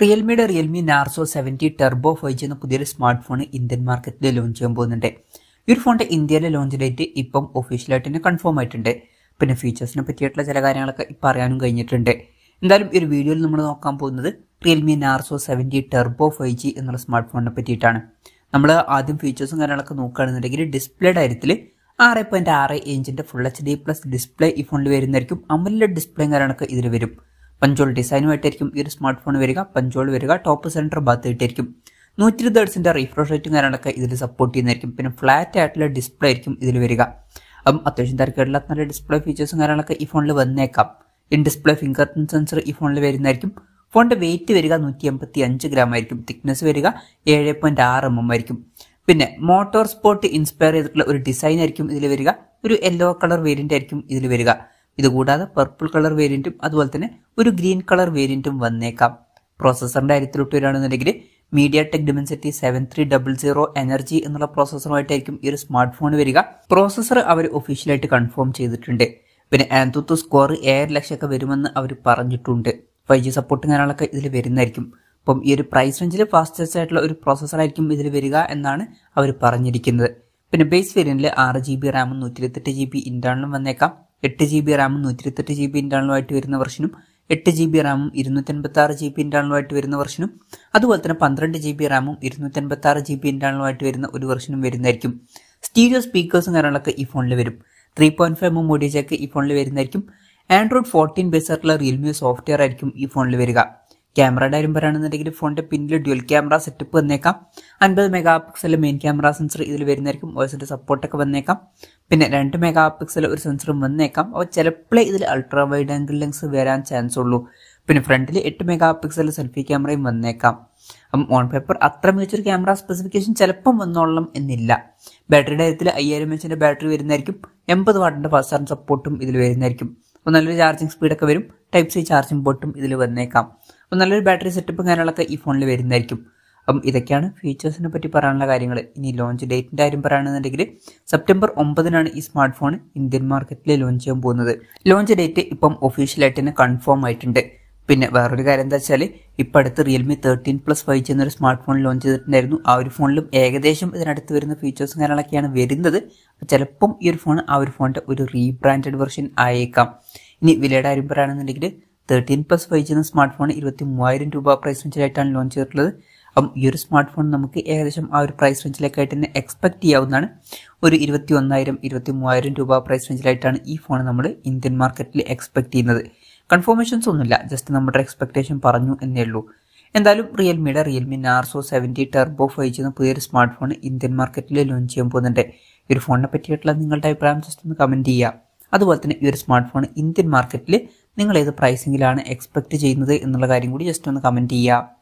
റിയൽമിയുടെ Realme Narzo seventy turbo five G എന്ന പുതിയൊരു smart phone Indian മാർക്കറ്റിൽ ലോഞ്ച് ചെയ്യാൻ പോകുന്നുണ്ട് ഈ ഒരു ഫോണിൻ്റെ ഇന്ത്യയിലെ ലോഞ്ച് ഡേറ്റ് ഇപ്പം ഒഫീഷ്യലായിട്ട് തന്നെ കൺഫേം ആയിട്ടുണ്ട് പിന്നെ ഫീച്ചേഴ്സിനെ പറ്റിയിട്ടുള്ള ചില കാര്യങ്ങളൊക്കെ ഇപ്പം അറിയാനും കഴിഞ്ഞിട്ടുണ്ട് എന്തായാലും ഈ ഒരു വീഡിയോയിൽ നമ്മൾ നോക്കാൻ പോകുന്നത് Realme Narzo seventy turbo five G എന്നുള്ള സ്മാർട്ട് ഫോണിനെ പറ്റിയിട്ടാണ് നമ്മൾ ആദ്യം ഫീച്ചേഴ്സും കാര്യങ്ങളൊക്കെ നോക്കുകയാണെന്നുണ്ടെങ്കിൽ ഡിസ്പ്ലേ കാര്യത്തിൽ ആറ് പോയിൻറ്റ് ആറ് ഇഞ്ചിൻ്റെ full H D plus display ഈ ഫോണിൽ വരുന്നതായിരിക്കും അമലിലെ ഡിസ്പ്ലേയും കാര്യങ്ങളൊക്കെ ഇതിൽ വരും പഞ്ചോൾ ഡിസൈനുമായിട്ടായിരിക്കും ഈ ഒരു സ്മാർട്ട് ഫോൺ വരിക പഞ്ചോൾ വരിക ടോപ്പ് സെൻറ്റർ ഭാഗത്തായിട്ടായിരിക്കും നൂറ്റി ഇരുപത് ഹേഴ്സിൻ്റെ റിഫ്രഷ് റേറ്റും കാര്യങ്ങളൊക്കെ ഇതിൽ സപ്പോർട്ട് ചെയ്യുന്നതായിരിക്കും പിന്നെ ഫ്ലാറ്റ് ആയിട്ടുള്ള ഡിസ്പ്ലേ ആയിരിക്കും ഇതിൽ വരിക അപ്പം അത്യാവശ്യം തിരക്കേടില്ലാത്ത നല്ല ഡിസ്പ്ലേ ഫീച്ചേഴ്സും കാര്യങ്ങളൊക്കെ ഈ ഫോണിൽ വന്നേക്കാം in display fingerprint sensor ഈ ഫോണിൽ വരുന്നതായിരിക്കും ഫോണിൻ്റെ വെയിറ്റ് വരിക നൂറ്റി എൺപത്തി അഞ്ച് ഗ്രാം ആയിരിക്കും തിക്നെസ് വരിക ഏഴ് പോയിൻറ്റ് ആറ് എം എം ആയിരിക്കും പിന്നെ മോട്ടോർ സ്പോർട്ട് ഇൻസ്പയർ ചെയ്തിട്ടുള്ള ഒരു ഡിസൈൻ ആയിരിക്കും ഇതിൽ വരിക ഒരു യെല്ലോ കളർ വേരിയൻ്റ് ആയിരിക്കും ഇതിൽ വരിക ഇതുകൂടാതെ പർപ്പിൾ കളർ വേരിയന്റും അതുപോലെ തന്നെ ഒരു ഗ്രീൻ കളർ വേരിയന്റും വന്നേക്കാം പ്രോസസ്സറിന്റെ കാര്യത്തിലോട്ട് വരികയാണെന്നുണ്ടെങ്കിൽ MediaTek Dimensity seven three double zero energy എന്നുള്ള പ്രോസസ്സറുമായിട്ടായിരിക്കും ഈ ഒരു സ്മാർട്ട് ഫോൺ വരിക പ്രോസസ്സർ അവർ ഒഫീഷ്യലായിട്ട് കൺഫേം ചെയ്തിട്ടുണ്ട് പിന്നെ ആൻതൂത്ത് സ്കോർ ഏഴ് ലക്ഷമൊക്കെ വരുമെന്ന് അവർ പറഞ്ഞിട്ടുണ്ട് ഫൈവ് ജി സപ്പോർട്ട് കാര്യങ്ങളൊക്കെ ഇതിൽ വരുന്നതായിരിക്കും അപ്പം ഈ ഒരു പ്രൈസ് റേഞ്ചിൽ ഫാസ്റ്റസ്റ്റ് ആയിട്ടുള്ള ഒരു പ്രോസസ്സറായിരിക്കും ഇതിൽ വരിക എന്നാണ് അവർ പറഞ്ഞിരിക്കുന്നത് പിന്നെ ബേസ് വേരിയന്റിൽ ആറ് ജി ബി റാമും നൂറ്റി ഇരുപത്തെട്ട് ജി ബി ഇന്റർണലും വന്നേക്കാം എട്ട് ജി ബി റാമും നൂറ്റി നൂറ്റിരുപത്തെട്ട് ജി ബി ഇൻറ്റേണലുമായിട്ട് വരുന്ന വെർഷനും എട്ട് ജി ബി റാമും ഇരുന്നൂറ്റി അൻപത്തി ആറ് ജി ബി ഇൻറ്റേണലുമായിട്ട് വരുന്ന വെർഷനും അതുപോലെ തന്നെ പന്ത്രണ്ട് ജി ബി റാമും ഇരുന്നൂറ്റി അൻപത്തി ആറ് ജി ബി ഇൻറ്റേണലുമായിട്ട് വരുന്ന ഒരു വെർഷനും വരുന്നതായിരിക്കും സ്റ്റീരിയോ സ്പീക്കേഴ്സും കാര്യങ്ങളൊക്കെ ഈ ഫോണിൽ വരും three point five M audio ഈ ഫോണിൽ വരുന്നതായിരിക്കും ആൻഡ്രോയിഡ് ഫോർട്ടീൻ ബേസ് ആയിട്ടുള്ള റിയൽമി സോഫ്റ്റ്വെയർ ആയിരിക്കും ഈ ഫോണിൽ വരിക ക്യാമറയുടെ കാര്യം പറയുകയാണെന്നുണ്ടെങ്കിൽ ഫോണിൻ്റെ പിന്നിൽ ഡ്യുവൽ ക്യാമറ സെറ്റപ്പ് വന്നേക്കാം അൻപത് megapixel main camera sensor ഇതിൽ വരുന്നതായിരിക്കും വോയിസിൻ്റെ സപ്പോർട്ടൊക്കെ വന്നേക്കാം പിന്നെ രണ്ട് മെഗാ പിക്സൽ ഒരു സെൻസറും വന്നേക്കാം അപ്പോൾ ചിലപ്പോഴേ ഇതിൽ അൾട്രാ വൈഡ് ആംഗിൾ ലെൻസ് വരാൻ ചാൻസ് ഉള്ളൂ പിന്നെ ഫ്രണ്ടിൽ എട്ട് മെഗാ പിക്സൽ സെൽഫി ക്യാമറയും വന്നേക്കാം അപ്പം ഓൺ പേപ്പർ അത്ര മികച്ചൊരു ക്യാമറ സ്പെസിഫിക്കേഷൻ ചിലപ്പം വന്നോളണം എന്നില്ല ബാറ്ററിയുടെ കാര്യത്തിൽ അയ്യായിരം എച്ചിൻ്റെ ബാറ്ററി വരുന്നതായിരിക്കും എൺപത് വാട്ടിൻ്റെ ഫാസ്റ്റ് ചാർജ് സപ്പോർട്ടും ഇതിൽ വരുന്നതായിരിക്കും അപ്പോൾ നല്ലൊരു ചാർജിങ് സ്പീഡൊക്കെ വരും ടൈപ്പ് സി ചാർജിങ് ബോട്ടും ഇതിൽ വന്നേക്കാം അപ്പോൾ നല്ലൊരു ബാറ്ററി സെറ്റപ്പും കാര്യങ്ങളൊക്കെ ഈ ഫോണിൽ വരുന്നതായിരിക്കും അപ്പം ഇതൊക്കെയാണ് ഫീച്ചേഴ്സിനെ പറ്റി പറയാനുള്ള കാര്യങ്ങൾ ഇനി ലോഞ്ച് ഡേറ്റിൻ്റെ കാര്യം പറയുകയാണെന്നുണ്ടെങ്കിൽ സെപ്റ്റംബർ ഒമ്പതിനാണ് ഈ സ്മാർട്ട് ഫോൺ ഇന്ത്യൻ മാർക്കറ്റിൽ ലോഞ്ച് ചെയ്യാൻ പോകുന്നത് ലോഞ്ച് ഡേറ്റ് ഇപ്പം ഒഫീഷ്യലായിട്ട് തന്നെ കൺഫേം ആയിട്ടുണ്ട് പിന്നെ വേറൊരു കാര്യം എന്താ വെച്ചാൽ ഇപ്പം അടുത്ത് Realme thirteen plus five G എന്നൊരു സ്മാർട്ട് ഫോൺ ലോഞ്ച് ചെയ്തിട്ടുണ്ടായിരുന്നു ആ ഒരു ഫോണിലും ഏകദേശം ഇതിനടുത്ത് വരുന്ന ഫീച്ചേഴ്സും കാര്യങ്ങളൊക്കെയാണ് വരുന്നത് ചിലപ്പം ഈ ഒരു ഫോൺ ആ ഒരു ഫോണിൻ്റെ ഒരു റീബ്രാൻഡഡ് വെർഷൻ ആയേക്കാം ഇനി വിലയുടെ കാര്യം പറയുകയാണെന്നുണ്ടെങ്കിൽ തേർട്ടീൻ പ്ലസ് ഫൈവ് ജി എന്ന സ്മാർട്ട് ഫോൺ ഇരുപത്തി മൂവായിരം രൂപ പ്രൈസ് റേഞ്ചിലായിട്ടാണ് ലോഞ്ച് ചെയ്തിട്ടുള്ളത് അപ്പം ഈ ഒരു സ്മാർട്ട് ഫോൺ നമുക്ക് ഏകദേശം ആ ഒരു പ്രൈസ് റേഞ്ചിലേക്കായിട്ട് തന്നെ എക്സ്പെക്ട് ചെയ്യാവുന്നതാണ് ഒരു ഇരുപത്തി ഒന്നായിരം ഇരുപത്തി മൂവായിരം രൂപ പ്രൈസ് റേഞ്ചിലായിട്ടാണ് ഈ ഫോൺ നമ്മൾ ഇന്ത്യൻ മാർക്കറ്റിൽ എക്സ്പെക്ട് ചെയ്യുന്നത് കൺഫർമേഷൻസ് ഒന്നുമില്ല ജസ്റ്റ് നമ്മുടെ എക്സ്പെക്ടേഷൻ പറഞ്ഞു എന്നേ ഉള്ളൂ എന്തായാലും റിയൽമിയുടെ Realme Narzo seventy turbo five ചെയ്യുന്ന പുതിയൊരു സ്മാർട്ട് ഫോൺ ഇന്ത്യൻ മാർക്കറ്റിൽ ലോഞ്ച് ചെയ്യാൻ പോകുന്നുണ്ട് ഈ ഒരു ഫോണിനെ പറ്റിയിട്ടുള്ള നിങ്ങളുടെ അഭിപ്രായം ജസ്റ്റ് ഒന്ന് കമൻറ്റ് ചെയ്യാം അതുപോലെ തന്നെ ഈ ഒരു സ്മാർട്ട് ഫോൺ ഇന്ത്യൻ മാർക്കറ്റിൽ നിങ്ങൾ ഏത് പ്രൈസിങ്ങിലാണ് എക്സ്പെക്ട് ചെയ്യുന്നത് എന്നുള്ള കാര്യം കൂടി ജസ്റ്റ് ഒന്ന് കമൻറ്റ് ചെയ്യുക